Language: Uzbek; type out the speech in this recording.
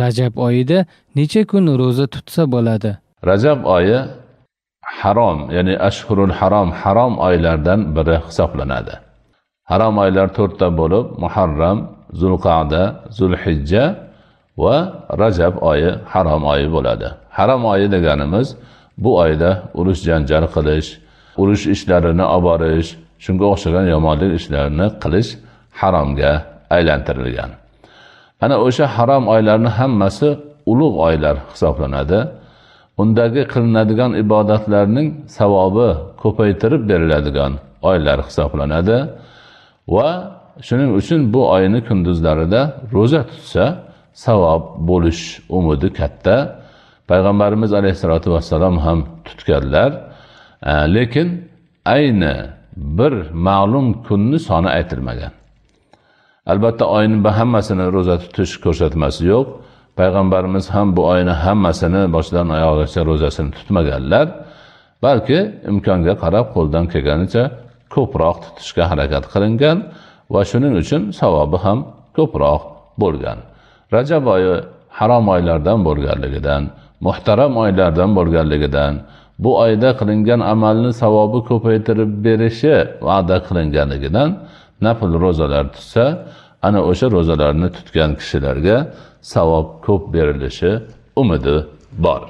rajab oyida necha kun ro'za tutsa bo'ladi rajab oyi harom ya'ni ashhurul harom harom oylardan biri hisoblanadi harom oylar to'rtta bo'lib muharram zulqada zulhijja va rajab oyi harom oyi bo'ladi harom oyi deganimiz bu oyda urush janjal qilish urush ishlarini olib borish shunga o'xshagan yomonlik ishlarni qilish haromga aylantirilgan ana o'sha harom oylarni hammasi ulug' oylar hisoblanadi undagi qilinadigan ibodatlarning savobi ko'paytirib beriladigan oylar hisoblanadi va shuning uchun bu oyni kunduzlarida ro'za tutsa savob bo'lish umidi katta payg'ambarimiz alayhissalotu vassalom ham tutganlar lekin ayni bir ma'lum kunni soni aytilmagan albatta oyni hammasini ro'za tutish ko'rsatmasi yo'q payg'ambarimiz ham bu oyni hammasini boshidan oyog'igacha ro'zasini tutmaganlar balki imkonga qarab qo'ldan kelganicha ko'proq tutishga harakat qilingan va shuning uchun savobi ham ko'proq bo'lgan rajab oyi harom oylardan bo'lganligidan muhtaram oylardan bo'lganligidan bu oyda qilingan amalni savobi ko'paytirib berishi va'da qilinganligidan nafl ro'zalar tutsa ana o'sha ro'zalarni tutgan kishilarga savob ko'p berilishi umidi bor